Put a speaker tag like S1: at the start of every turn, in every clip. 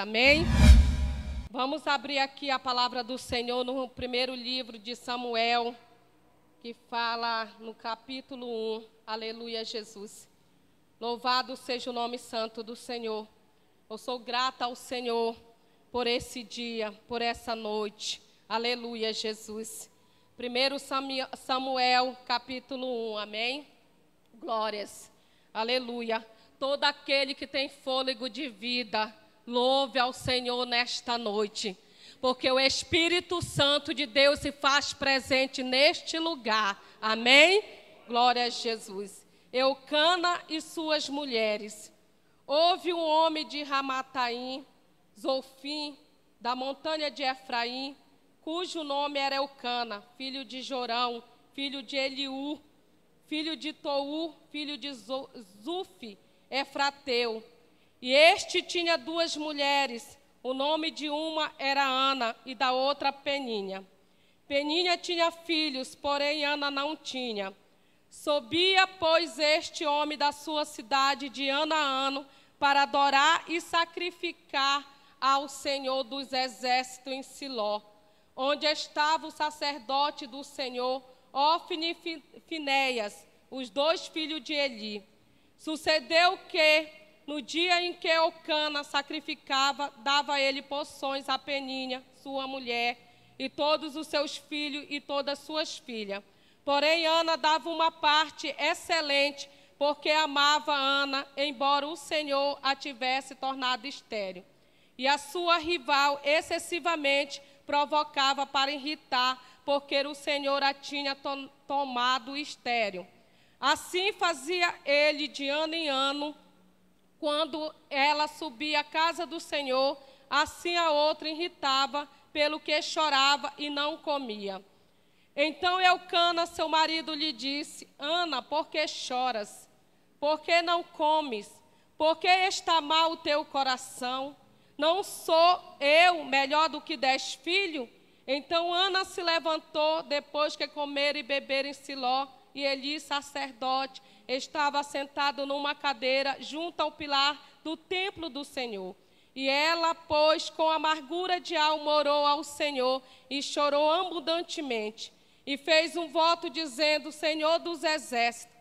S1: Amém? Vamos abrir aqui a palavra do Senhor no primeiro livro de Samuel, que fala no capítulo 1. Aleluia, Jesus. Louvado seja o nome santo do Senhor. Eu sou grata ao Senhor por esse dia, por essa noite. Aleluia, Jesus. 1 Samuel, capítulo 1, amém? Glórias, aleluia. Todo aquele que tem fôlego de vida, Louve ao Senhor nesta noite, porque o Espírito Santo de Deus se faz presente neste lugar. Amém? Glória a Jesus. Eucana e suas mulheres. Houve um homem de Ramataim, Zofim da montanha de Efraim, cujo nome era Eucana, filho de Jorão, filho de Eliú, filho de Tou, filho de Zufi, Efrateu, e este tinha duas mulheres, o nome de uma era Ana e da outra Peninha. Peninha tinha filhos, porém Ana não tinha. Subia, pois, este homem da sua cidade de ano a ano para adorar e sacrificar ao Senhor dos Exércitos em Siló, onde estava o sacerdote do Senhor, Ofne e Finéias, os dois filhos de Eli. Sucedeu que, no dia em que Elcana sacrificava, dava a ele poções a Peninha, sua mulher, e todos os seus filhos e todas suas filhas. Porém, Ana dava uma parte excelente, porque amava Ana, embora o Senhor a tivesse tornado estéril. E a sua rival excessivamente provocava para irritar, porque o Senhor a tinha to tomado estéril. Assim fazia ele de ano em ano, quando ela subia à casa do Senhor, assim a outra irritava, pelo que chorava e não comia. Então Eucana, seu marido, lhe disse: Ana, por que choras? Por que não comes? Por que está mal o teu coração? Não sou eu melhor do que dez filhos? Então Ana se levantou depois que comer e beber em Siló, e Eli, sacerdote, estava sentado numa cadeira junto ao pilar do templo do Senhor. E ela, pois, com amargura de alma, orou ao Senhor e chorou abundantemente. E fez um voto dizendo: Senhor dos exércitos,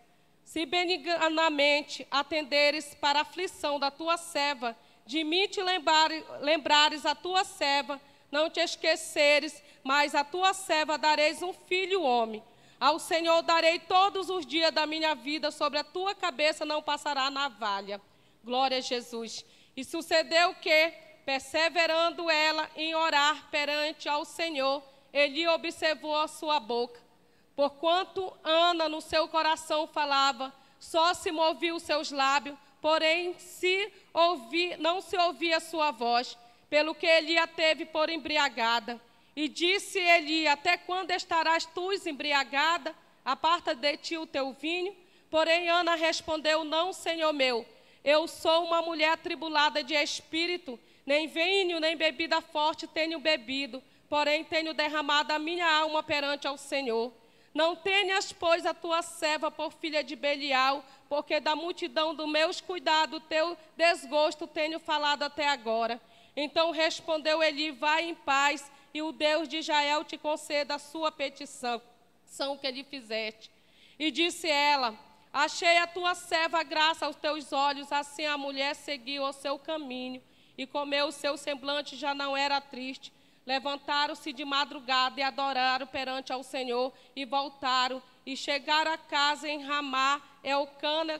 S1: se benignamente atenderes para a aflição da tua serva, de mim te lembrares a tua serva, não te esqueceres, mas a tua serva dareis um filho homem ao Senhor darei todos os dias da minha vida, sobre a tua cabeça não passará navalha. Glória a Jesus. E sucedeu que, perseverando ela em orar perante ao Senhor, ele observou a sua boca. Porquanto Ana no seu coração falava, só se moviam os seus lábios, porém se ouvi, não se ouvia a sua voz, pelo que ele a teve por embriagada. E disse ele: Até quando estarás tu embriagada? Aparta de ti o teu vinho. Porém, Ana respondeu: Não, senhor meu. Eu sou uma mulher tribulada de espírito. Nem vinho, nem bebida forte tenho bebido. Porém, tenho derramado a minha alma perante ao Senhor. Não tenhas, pois, a tua serva por filha de Belial, porque da multidão dos meus cuidados, teu desgosto tenho falado até agora. Então respondeu ele: Vai em paz e o Deus de Israel te conceda a sua petição, são que lhe fizeste. E disse ela: Achei a tua serva graça aos teus olhos, assim a mulher seguiu o seu caminho e comeu o seu semblante já não era triste. Levantaram-se de madrugada e adoraram perante ao Senhor e voltaram e chegaram a casa em Ramá. Elcana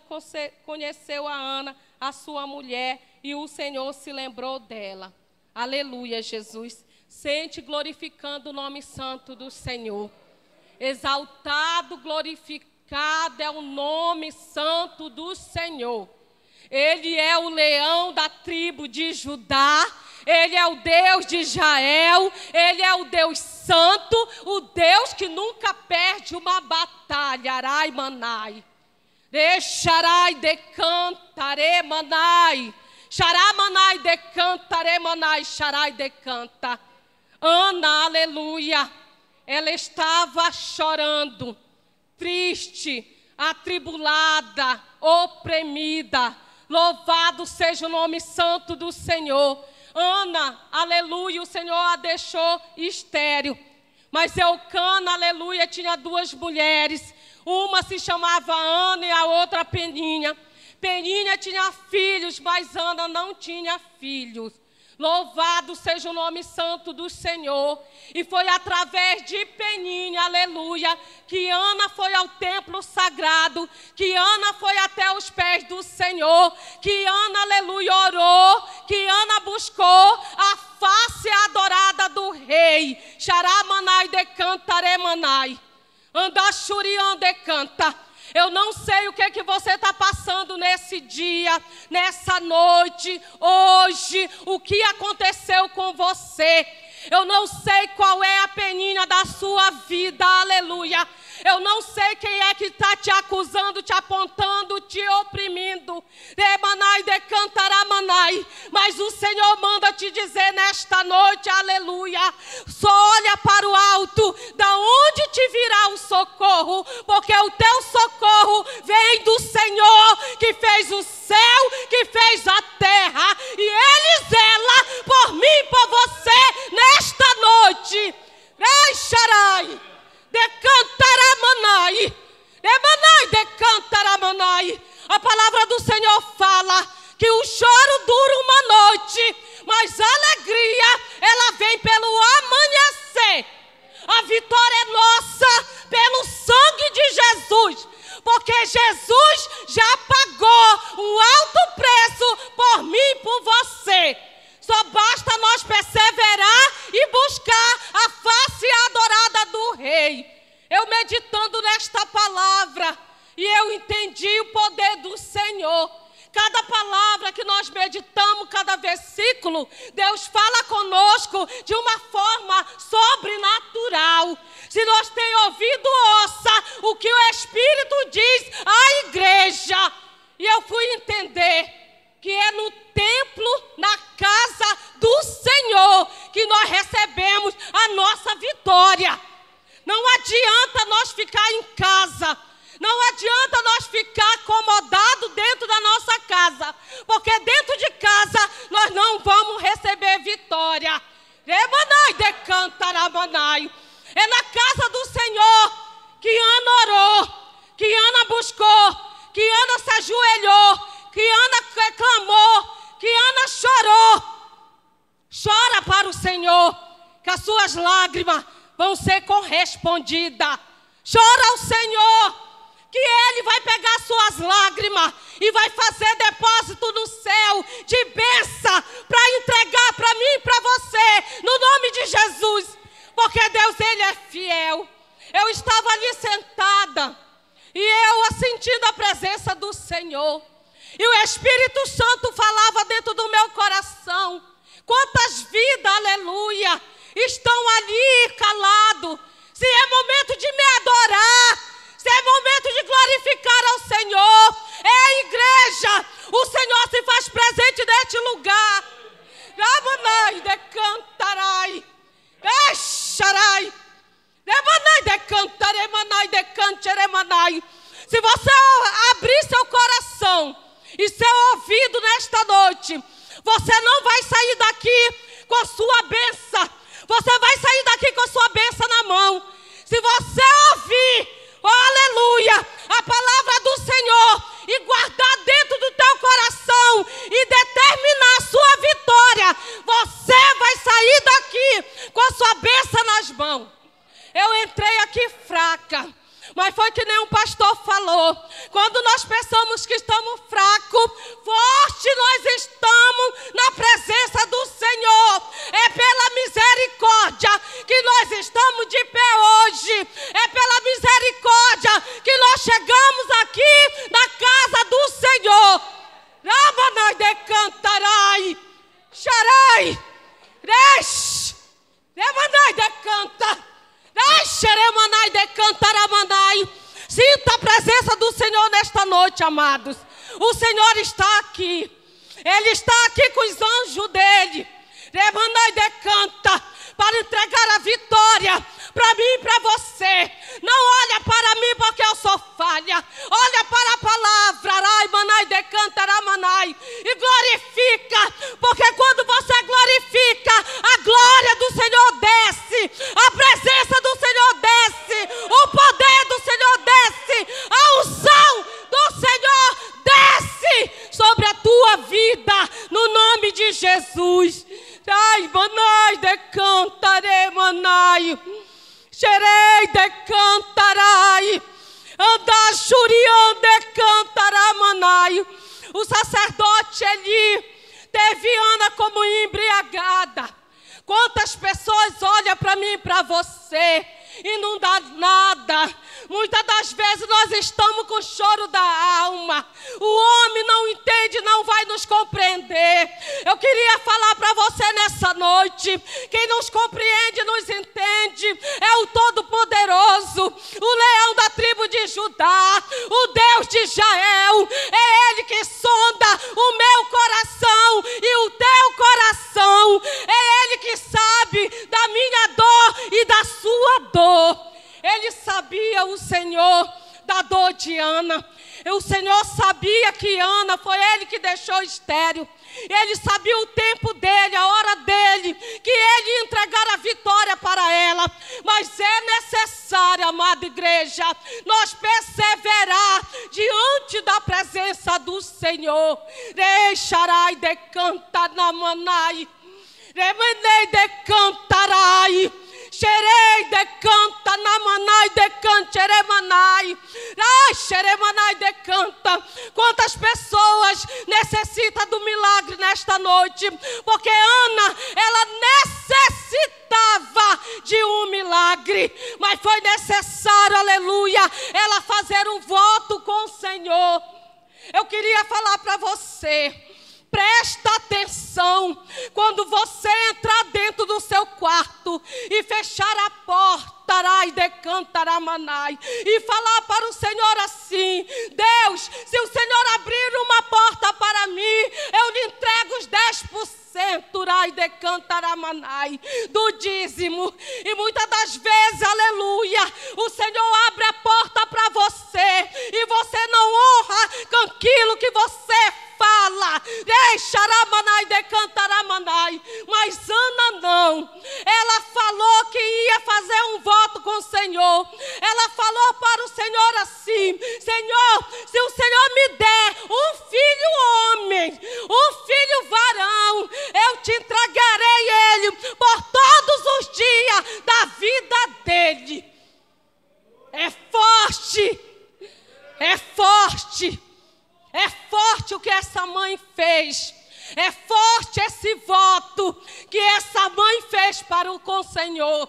S1: conheceu a Ana, a sua mulher, e o Senhor se lembrou dela. Aleluia, Jesus sente glorificando o nome santo do Senhor. Exaltado, glorificado é o nome santo do Senhor. Ele é o leão da tribo de Judá, ele é o Deus de Israel, ele é o Deus santo, o Deus que nunca perde uma batalha. Arai manai. Deixarai decantare manai. manai, decantare manai, Xará decanta. Ana, aleluia, ela estava chorando, triste, atribulada, oprimida. Louvado seja o nome santo do Senhor. Ana, aleluia, o Senhor a deixou estéril. Mas Eucana, aleluia, tinha duas mulheres. Uma se chamava Ana e a outra Peninha. Peninha tinha filhos, mas Ana não tinha filhos. Louvado seja o nome santo do Senhor. E foi através de Peninha, aleluia, que Ana foi ao templo sagrado, que Ana foi até os pés do Senhor, que Ana, aleluia, orou, que Ana buscou a face adorada do rei. Xaramanai decantaremanai. Andachurian decanta. Eu não sei o que é que você está passando nesse dia, nessa noite, hoje, o que aconteceu com você. Eu não sei qual é a penina da sua vida, aleluia. Eu não sei quem é que está te acusando, te apontando, te oprimindo. Emanai decantará manai. Mas o Senhor manda te dizer nesta noite, aleluia. Só olha para o alto, da onde te virá o socorro, porque o teu socorro vem do Senhor que fez o céu, que fez a terra, e ele zela por mim, por você nesta noite. Ei, Xarai! Decantaramanai. Emanai, decantaramanai. A palavra do Senhor fala que o choro dura uma noite, mas a alegria, ela vem pelo amanhecer. A vitória é nossa pelo sangue de Jesus, porque Jesus já pagou um alto preço por mim e por você. Só basta nós perseverar Rabanai. É na casa do Senhor que Ana orou, que Ana buscou, que Ana se ajoelhou, que Ana clamou, que Ana chorou. Chora para o Senhor, que as suas lágrimas vão ser correspondidas. Chora ao Senhor, que Ele vai pegar as suas lágrimas e vai fazer depósito no céu de bênção para entregar para mim e para você, no nome de Jesus. Porque Deus, Ele é fiel. Eu estava ali sentada e eu sentindo a presença do Senhor. E o Espírito Santo falava dentro do meu coração. Quantas vidas, aleluia, estão ali Eu entrei aqui fraca. Mas foi que nem um pastor falou. Quando nós pensamos que estamos fracos, forte nós estamos na presença do Senhor. É pela misericórdia que nós estamos de pé hoje. É pela misericórdia que nós chegamos aqui na casa do Senhor. Rava nós decantarai. Xarai. Resh. Leva nós decanta de Sinta a presença do Senhor nesta noite, amados. O Senhor está aqui. Ele está aqui com os anjos dele. Remanai de canta para entregar a vitória para mim e para você. Não olha para mim porque eu sou falha. Muitas das vezes nós estamos com choro da alma. O homem não entende, não vai nos compreender. Eu queria falar para você nessa noite. Quem nos compreende, nos entende. É o Todo-Poderoso, o leão da tribo de Judá, o Deus de Israel. É Ele que sonda o meu coração e o teu coração. É Ele que sabe da minha dor e da sua dor. Ele sabia o Senhor da dor de Ana. O Senhor sabia que Ana foi ele que deixou estéreo. Ele sabia o tempo dele, a hora dele, que ele ia entregar a vitória para ela. Mas é necessário, amada igreja, nós perseverar diante da presença do Senhor. Deixarai decantar na manai. Remenei decantarai xerei decanta, namanai decante xeremanai, ai, xeremanai decanta. Quantas pessoas necessitam do milagre nesta noite? Porque Ana, ela necessitava de um milagre, mas foi necessário, aleluia, ela fazer um voto com o Senhor. Eu queria falar para você. Presta atenção. Quando você entrar dentro do seu quarto e fechar a porta, e decantará manai e falar para o Senhor assim: Deus, se o Senhor abrir uma porta para mim, eu lhe entrego os 10% do dízimo. E muitas das vezes, aleluia, o Senhor abre a porta para você e você não honra com aquilo xaramanai de Mas Ana não. Ela falou que ia fazer um voto com o Senhor. Ela falou para o Senhor assim: Senhor, se o Senhor me der um filho homem, um filho varão, eu te entregarei ele por todos os dias da vida dele. É forte. É forte. É forte o que essa mãe fez. É forte esse voto que essa mãe fez para o Senhor.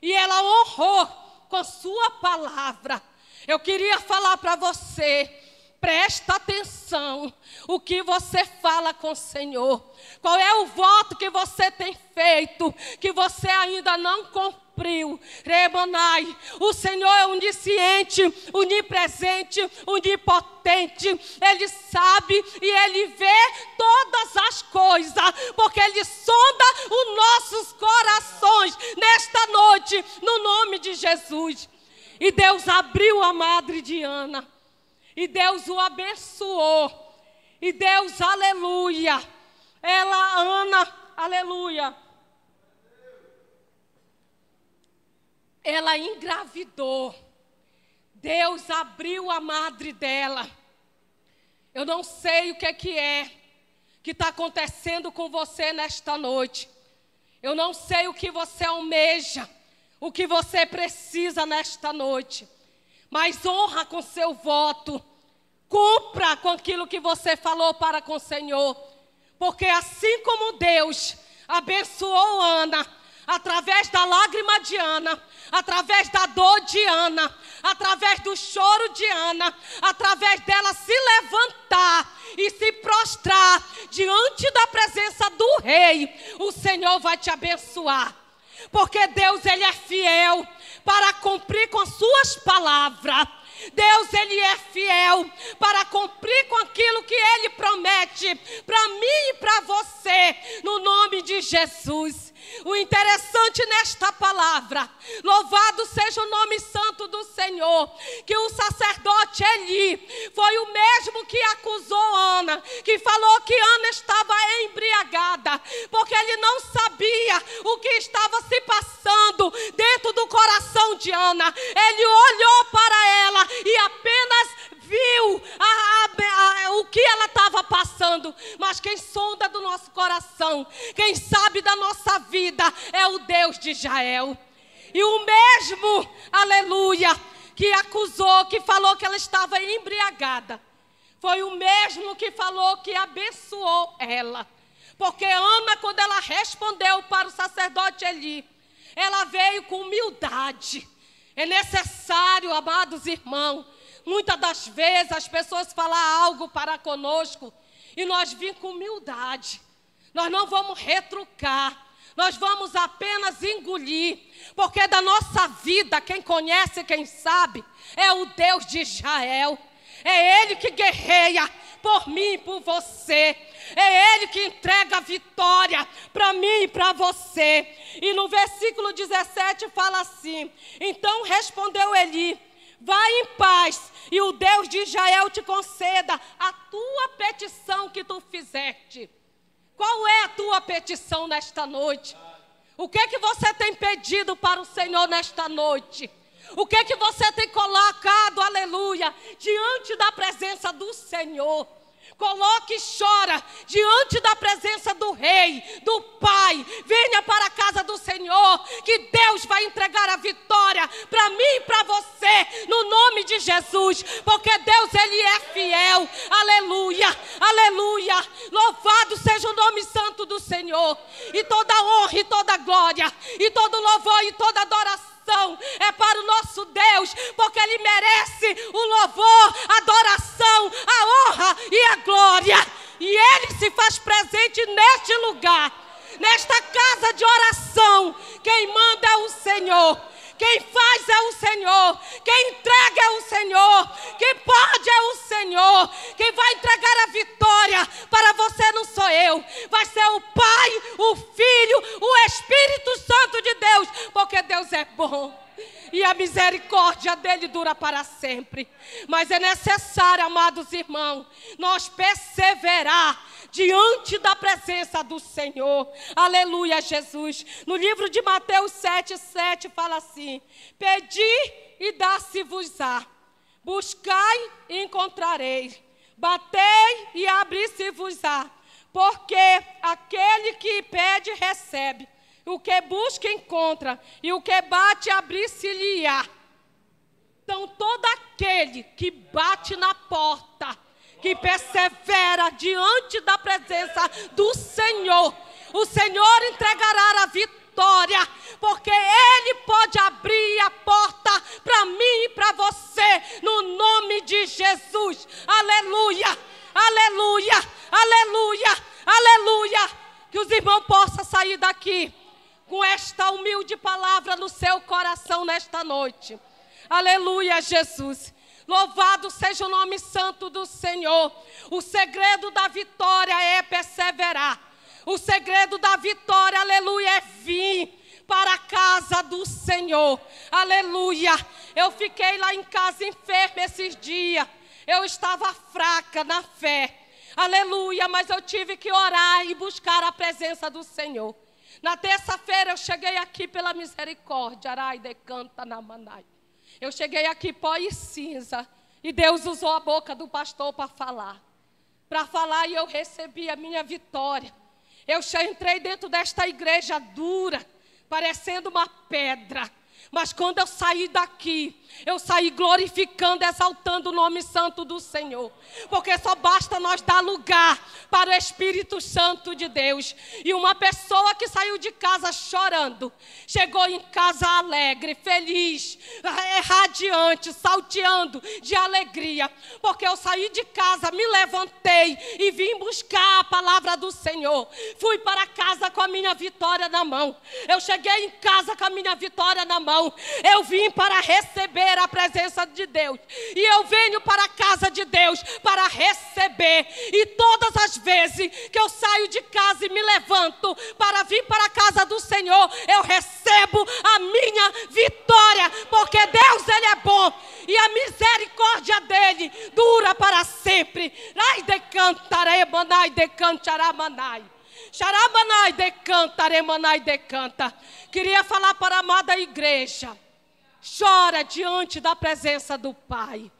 S1: E ela honrou com a sua palavra. Eu queria falar para você. Presta atenção o que você fala com o Senhor. Qual é o voto que você tem feito que você ainda não cumpriu? cumpriu. Rebanai, o Senhor é onisciente, onipresente, onipotente. Ele sabe e ele vê todas as coisas, porque ele sonda os nossos corações nesta noite, no nome de Jesus. E Deus abriu a madre de Ana. E Deus o abençoou. E Deus, aleluia. Ela, Ana, aleluia ela engravidou. Deus abriu a madre dela. Eu não sei o que é que é que está acontecendo com você nesta noite. Eu não sei o que você almeja, o que você precisa nesta noite. Mas honra com seu voto. Cumpra com aquilo que você falou para com o Senhor. Porque assim como Deus abençoou Ana, através da lágrima de Ana, através da dor de Ana, através do choro de Ana, através dela se levantar e se prostrar diante da presença do rei, o Senhor vai te abençoar. Porque Deus ele é fiel para cumprir com suas palavras. Deus, Ele é fiel para cumprir com aquilo que Ele promete para mim e para você, no nome de Jesus. O interessante nesta palavra, louvado seja o nome santo do Senhor, que o sacerdote Eli foi o mesmo que acusou Ana, que falou que Ana estava embriagada, porque ele não sabia o que estava se passando dentro do coração de Ana. Ele olhou para ela e apenas viu a, a, a, o que ela estava passando falando, mas quem sonda do nosso coração, quem sabe da nossa vida, é o Deus de Israel. E o mesmo, aleluia, que acusou, que falou que ela estava embriagada, foi o mesmo que falou que abençoou ela. Porque Ana, quando ela respondeu para o sacerdote Eli, ela veio com humildade. É necessário, amados irmãos, muitas das vezes as pessoas falar algo para conosco e nós vim com humildade. Nós não vamos retrucar. Nós vamos apenas engolir, porque da nossa vida, quem conhece, quem sabe, é o Deus de Israel. É Ele que guerreia por mim e por você. É Ele que entrega a vitória para mim e para você. E no versículo 17 fala assim: Então respondeu Eli Vá em paz e o Deus de Israel te conceda a tua petição que tu fizeste. Qual é a tua petição nesta noite? O que é que você tem pedido para o Senhor nesta noite? O que é que você tem colocado, aleluia, diante da presença do Senhor? Coloque e chora diante da presença do Rei, do Pai. Venha para a casa do Senhor, que Deus vai entregar a vitória para mim e para você, no nome de Jesus, porque Deus, Ele é fiel. Aleluia, aleluia. Louvado seja o nome santo do Senhor, e toda honra, e toda glória, e todo louvor, e toda adoração adoração é para o nosso Deus, porque Ele merece o louvor, a adoração, a honra e a glória. E Ele se faz presente neste lugar, nesta casa de oração. Quem manda é o Senhor. Quem faz é o Senhor. Quem entrega é o Senhor. Quem pode é o Senhor. Quem vai entregar a vitória para você não sou eu. Vai ser o Pai, o Filho, o Espírito Santo de Deus. Porque Deus é bom e a misericórdia dele dura para sempre. Mas é necessário, amados irmãos, nós perseverar diante da presença do Senhor. Aleluia, Jesus. No livro de Mateus 7, 7 fala assim: Pedi e dá-se-vos-á, buscai e encontrareis, batei e abri-se-vos-á, porque aquele que pede, recebe. O que busca, encontra. E o que bate, abrir-se-lhe-á. Então, todo aquele que bate na porta, que persevera diante da presença do Senhor. O Senhor entregará a vitória, porque Ele pode abrir a porta para mim e para você, no nome de Jesus. Aleluia, aleluia, aleluia, aleluia. Que os irmãos possam sair daqui com esta humilde palavra no seu coração nesta noite. Aleluia, Jesus. Louvado seja o nome santo do Senhor. O segredo da vitória é perseverar. O segredo da vitória, aleluia, é vir para a casa do Senhor. Aleluia. Eu fiquei lá em casa enferma esses dias. Eu estava fraca na fé. Aleluia, mas eu tive que orar e buscar a presença do Senhor. Na terça-feira eu cheguei aqui pela misericórdia, arai decanta na manai. Eu cheguei aqui pó e cinza. E Deus usou a boca do pastor para falar. Para falar e eu recebi a minha vitória. Eu entrei dentro desta igreja dura, parecendo uma pedra. Mas quando eu saí daqui, eu saí glorificando, exaltando o nome santo do Senhor. Porque só basta nós dar lugar para o Espírito Santo de Deus. E uma pessoa que saiu de casa chorando, chegou em casa alegre, feliz, radiante, salteando de alegria. Porque eu saí de casa, me levantei e vim buscar a palavra do Senhor. Fui para casa com a minha vitória na mão. Eu cheguei em casa com a minha vitória na mão. Eu vim para receber receber a presença de Deus. E eu venho para a casa de Deus para receber. E todas as vezes que eu saio de casa e me levanto para vir para a casa do Senhor, eu recebo a minha vitória, porque Deus ele é bom e a misericórdia dele dura para sempre. Ai de cantaremanai de cantaramanai. Xaramanai decanta, remanai decanta. Queria falar para a amada igreja chora diante da presença do Pai.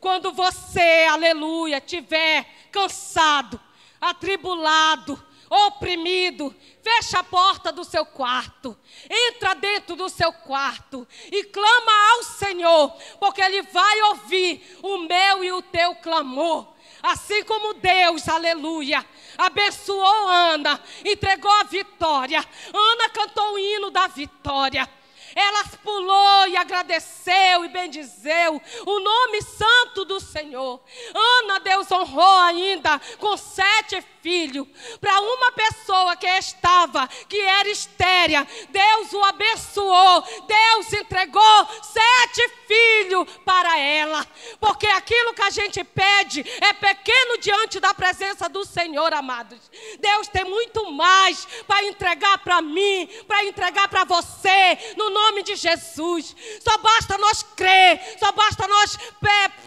S1: Quando você, aleluia, tiver cansado, atribulado, oprimido, fecha a porta do seu quarto, entra dentro do seu quarto e clama ao Senhor, porque Ele vai ouvir o meu e o teu clamor. Assim como Deus, aleluia, abençoou Ana, entregou a vitória. Ana cantou o hino da vitória. Elas pulou e agradeceu e bendizeu o nome santo do Senhor. Ana Deus honrou ainda com sete filhos. Para uma pessoa que estava, que era estéria, Deus o abençoou. Deus entregou sete filhos para ela. Porque aquilo que a gente pede é pequeno diante da presença do Senhor, amados. Deus tem muito mais para entregar para mim, para entregar para você. No nome de Jesus. Só basta nós crer, só basta nós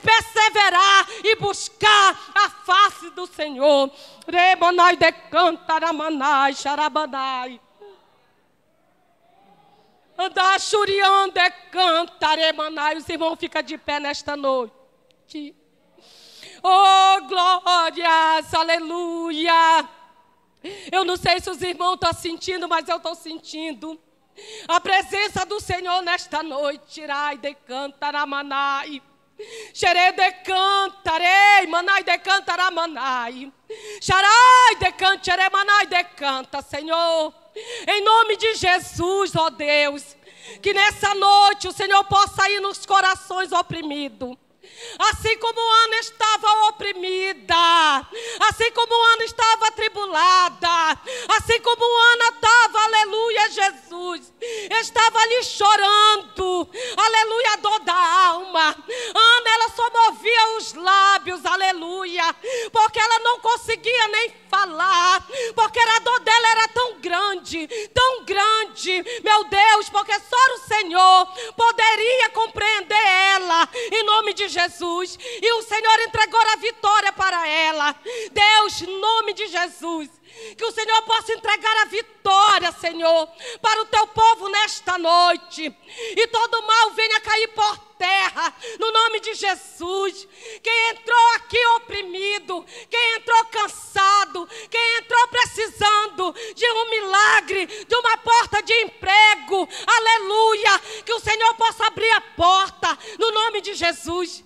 S1: perseverar e buscar a face do Senhor. Rebonai decantaramanai, xarabanai. Andar churiando é cantaremanai. Os irmãos ficam de pé nesta noite. Oh, glórias, aleluia. Eu não sei se os irmãos estão sentindo, mas eu estou sentindo. A presença do Senhor nesta noite, tirai de cantaramanai. Xerei de cantarei, manai de Manai. Xarai de manai decanta, Senhor. Em nome de Jesus, ó Deus, que nessa noite o Senhor possa ir nos corações oprimidos. Assim como Ana estava oprimida, assim como Ana estava tribulada, assim como Ana estava, aleluia estava ali chorando, Jesus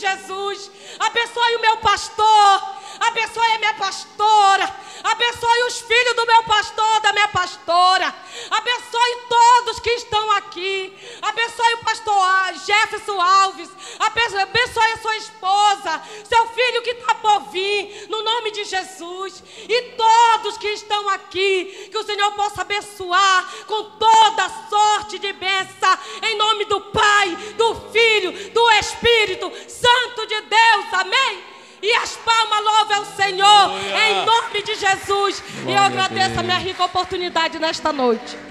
S1: Jesus. Abençoe o meu pastor. Abençoe a minha pastora. Abençoe os filhos do meu pastor, da minha pastora. Abençoe todos que estão aqui. Abençoe o pastor Jefferson Alves. Abençoe a sua esposa, seu filho que está por vir, no nome de Jesus. E todos que estão aqui, que o Senhor possa abençoar com toda sorte de bênção, em nome do nome de Jesus. Glória e eu agradeço a, a minha rica oportunidade nesta noite.